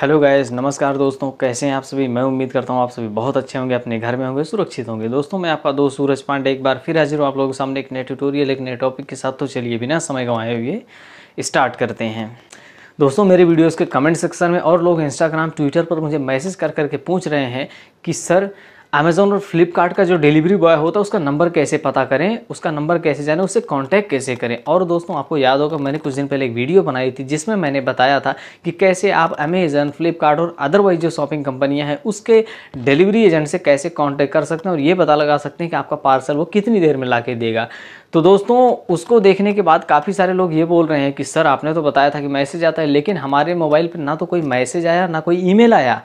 hello guys नमस्कार दोस्तों कैसे हैं आप सभी मैं उम्मीद करता हूं आप सभी बहुत अच्छे होंगे अपने घर में होंगे सुरक्षित होंगे दोस्तों मैं आपका दोस्त सूरज पांडे एक बार फिर हाजिर हूं आप लोगों के सामने एक नए ट्यूटोरियल एक नए टॉपिक के साथ तो चलिए बिना समय गंवाए हुए स्टार्ट करते हैं दोस्तों मेरे वीडियोज़ के कमेंट सेक्शन में और लोग इंस्टाग्राम ट्विटर पर मुझे मैसेज कर करके पूछ रहे हैं कि सर अमेज़ोन और फ्लिपकार्ट का जो डिलीवरी बॉय होता है उसका नंबर कैसे पता करें उसका नंबर कैसे जाने उससे कांटेक्ट कैसे करें और दोस्तों आपको याद होगा मैंने कुछ दिन पहले एक वीडियो बनाई थी जिसमें मैंने बताया था कि कैसे आप अमेज़न फ्लिपकार्ट और अदरवाइज जो शॉपिंग कंपनियां हैं उसके डिलीवरी एजेंट से कैसे कॉन्टैक्ट कर सकते हैं और ये पता लगा सकते हैं कि आपका पार्सल वो कितनी देर में ला देगा तो दोस्तों उसको देखने के बाद काफ़ी सारे लोग ये बोल रहे हैं कि सर आपने तो बताया था कि मैसेज आता है लेकिन हमारे मोबाइल पर ना तो कोई मैसेज आया ना कोई ई आया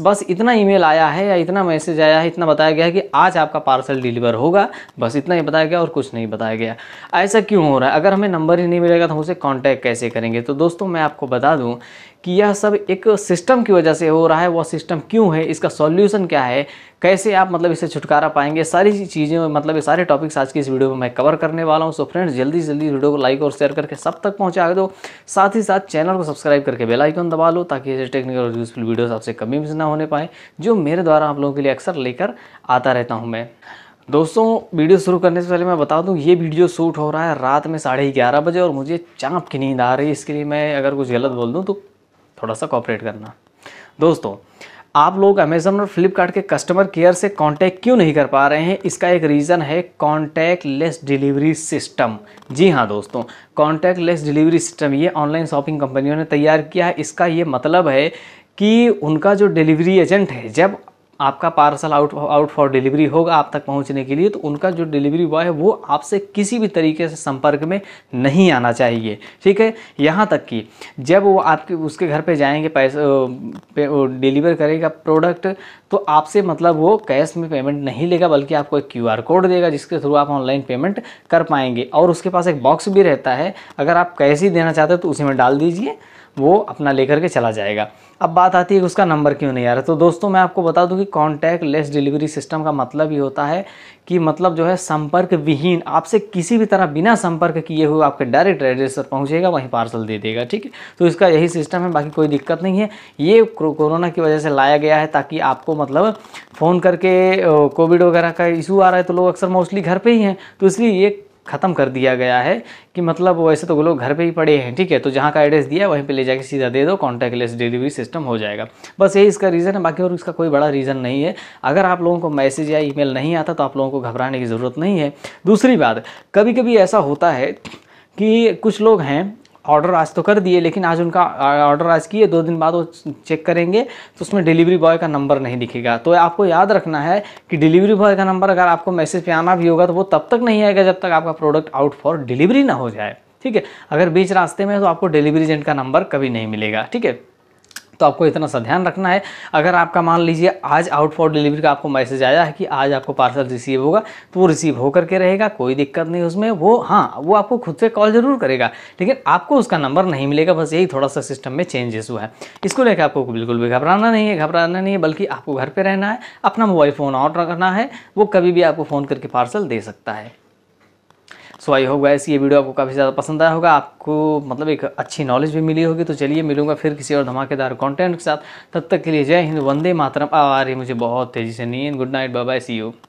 बस इतना ईमेल आया है या इतना मैसेज आया है इतना बताया गया है कि आज आपका पार्सल डिलीवर होगा बस इतना ही बताया गया और कुछ नहीं बताया गया ऐसा क्यों हो रहा है अगर हमें नंबर ही नहीं मिलेगा तो हम उसे कॉन्टैक्ट कैसे करेंगे तो दोस्तों मैं आपको बता दूँ कि यह सब एक सिस्टम की वजह से हो रहा है वह सिस्टम क्यों है इसका सॉल्यूशन क्या है कैसे आप मतलब इससे छुटकारा पाएंगे सारी चीज़ें मतलब ये सारे टॉपिक्स आज की इस वीडियो में मैं कवर करने वाला हूँ सो फ्रेंड्स जल्दी जल्दी वीडियो को लाइक और शेयर करके सब तक पहुँचा दो साथ ही साथ चैनल को सब्सक्राइब करके बेल आइकन दबा लो ताकि ऐसे टेक्निकल और यूजफुल वीडियोस आपसे कभी मिस ना होने पाए जो मेरे द्वारा आप लोगों के लिए अक्सर लेकर आता रहता हूँ मैं दोस्तों वीडियो शुरू करने से पहले मैं बता दूं ये वीडियो शूट हो रहा है रात में साढ़े ग्यारह बजे और मुझे चाँप की नींद आ रही है इसके लिए मैं अगर कुछ गलत बोल दूँ तो थोड़ा सा कॉपरेट करना दोस्तों आप लोग अमेजन और फ्लिपकार्ट के कस्टमर केयर से कांटेक्ट क्यों नहीं कर पा रहे हैं इसका एक रीज़न है कांटेक्ट लेस डिलीवरी सिस्टम जी हाँ दोस्तों कांटेक्ट लेस डिलीवरी सिस्टम ये ऑनलाइन शॉपिंग कंपनियों ने तैयार किया है इसका ये मतलब है कि उनका जो डिलीवरी एजेंट है जब आपका parcel out out for delivery होगा आप तक पहुंचने के लिए तो उनका जो डिलीवरी बॉय है वो आपसे किसी भी तरीके से संपर्क में नहीं आना चाहिए ठीक है यहाँ तक कि जब वो आपके उसके घर पे जाएंगे पैसे डिलीवर करेगा प्रोडक्ट तो आपसे मतलब वो कैश में पेमेंट नहीं लेगा बल्कि आपको एक क्यू कोड देगा जिसके थ्रू आप ऑनलाइन पेमेंट कर पाएंगे और उसके पास एक बॉक्स भी रहता है अगर आप कैश ही देना चाहते हो तो उसी में डाल दीजिए वो अपना लेकर के चला जाएगा अब बात आती है कि उसका नंबर क्यों नहीं आ रहा तो दोस्तों मैं आपको बता दूं कि कॉन्टैक्ट लेस डिलीवरी सिस्टम का मतलब ये होता है कि मतलब जो है संपर्क विहीन आपसे किसी भी तरह बिना संपर्क किए हुए आपके डायरेक्ट एड्रेस पर पहुंचेगा वहीं पार्सल दे देगा ठीक है तो इसका यही सिस्टम है बाकी कोई दिक्कत नहीं है ये कोरोना की वजह से लाया गया है ताकि आपको मतलब फ़ोन करके कोविड वगैरह का इशू आ रहा है तो लोग अक्सर मोस्टली घर पर ही हैं तो इसलिए ये ख़त्म कर दिया गया है कि मतलब वैसे तो वो लोग घर पे ही पड़े हैं ठीक है तो जहाँ का एड्रेस दिया वहीं पे ले जाके सीधा दे दो कॉन्टैक्टलेस डिलीवरी सिस्टम हो जाएगा बस यही इसका रीज़न है बाकी और इसका कोई बड़ा रीज़न नहीं है अगर आप लोगों को मैसेज या ईमेल नहीं आता तो आप लोगों को घबराने की ज़रूरत नहीं है दूसरी बात कभी कभी ऐसा होता है कि कुछ लोग हैं ऑर्डर आज तो कर दिए लेकिन आज उनका ऑर्डर आज किए दो दिन बाद वो चेक करेंगे तो उसमें डिलीवरी बॉय का नंबर नहीं दिखेगा तो आपको याद रखना है कि डिलीवरी बॉय का नंबर अगर आपको मैसेज पे आना भी होगा तो वो तब तक नहीं आएगा जब तक आपका प्रोडक्ट आउट फॉर डिलीवरी ना हो जाए ठीक है अगर बीच रास्ते में तो आपको डिलीवरी एजेंट का नंबर कभी नहीं मिलेगा ठीक है तो आपको इतना सा ध्यान रखना है अगर आपका मान लीजिए आज आउट फॉर डिलीवरी का आपको मैसेज आया है कि आज आपको पार्सल रिसीव होगा तो वो रिसीव होकर के रहेगा कोई दिक्कत नहीं उसमें वो हाँ वो आपको खुद से कॉल ज़रूर करेगा लेकिन आपको उसका नंबर नहीं मिलेगा बस यही थोड़ा सा सिस्टम में चेंजेस हुआ है इसको लेकर आपको बिल्कुल भी घबराना नहीं है घबराना नहीं है बल्कि आपको घर पर रहना है अपना मोबाइल फ़ोन ऑन रखना है वो कभी भी आपको फ़ोन करके पार्सल दे सकता है सो आई होप गाइस ये वीडियो आपको काफ़ी ज़्यादा पसंद आया होगा आपको मतलब एक अच्छी नॉलेज भी मिली होगी तो चलिए मिलूंगा फिर किसी और धमाकेदार कंटेंट के साथ तब तक के लिए जय हिंद वंदे मातरम आ रही मुझे बहुत तेज़ी से नींद good night bye see you